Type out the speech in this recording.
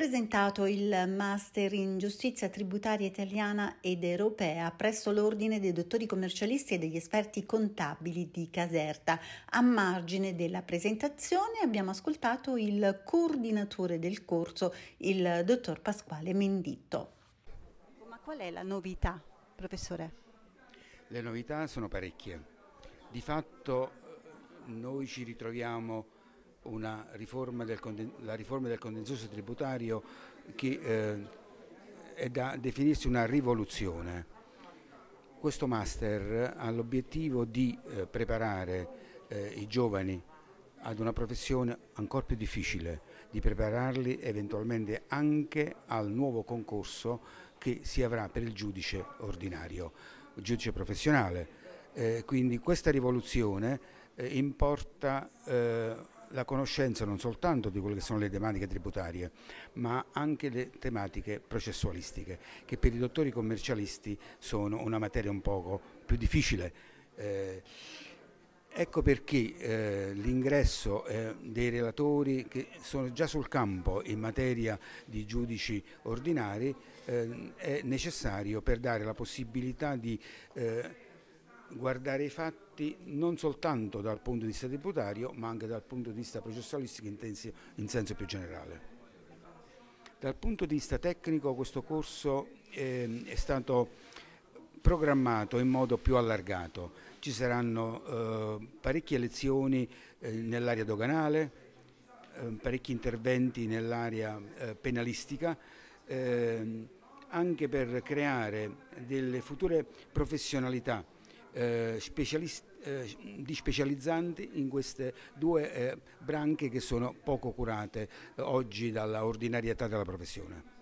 presentato il Master in Giustizia Tributaria Italiana ed Europea presso l'Ordine dei Dottori Commercialisti e degli Esperti Contabili di Caserta. A margine della presentazione abbiamo ascoltato il coordinatore del corso, il dottor Pasquale Menditto. Ma qual è la novità, professore? Le novità sono parecchie. Di fatto eh, noi ci ritroviamo una riforma del, la riforma del contenzioso tributario che eh, è da definirsi una rivoluzione. Questo master ha l'obiettivo di eh, preparare eh, i giovani ad una professione ancora più difficile, di prepararli eventualmente anche al nuovo concorso che si avrà per il giudice ordinario, il giudice professionale. Eh, quindi questa rivoluzione eh, importa eh, la conoscenza non soltanto di quelle che sono le tematiche tributarie, ma anche le tematiche processualistiche, che per i dottori commercialisti sono una materia un poco più difficile. Eh, Ecco perché eh, l'ingresso eh, dei relatori che sono già sul campo in materia di giudici ordinari eh, è necessario per dare la possibilità di eh, guardare i fatti non soltanto dal punto di vista tributario ma anche dal punto di vista processualistico in, senso più generale. Dal punto di vista tecnico questo corso ehm, è stato programmato in modo più allargato. Ci saranno eh, parecchie lezioni eh, nell'area doganale, eh, parecchi interventi nell'area eh, penalistica, ehm, anche per creare delle future professionalità eh, eh, di specializzanti in queste due eh, branche che sono poco curate eh, oggi dall'ordinarietà della professione.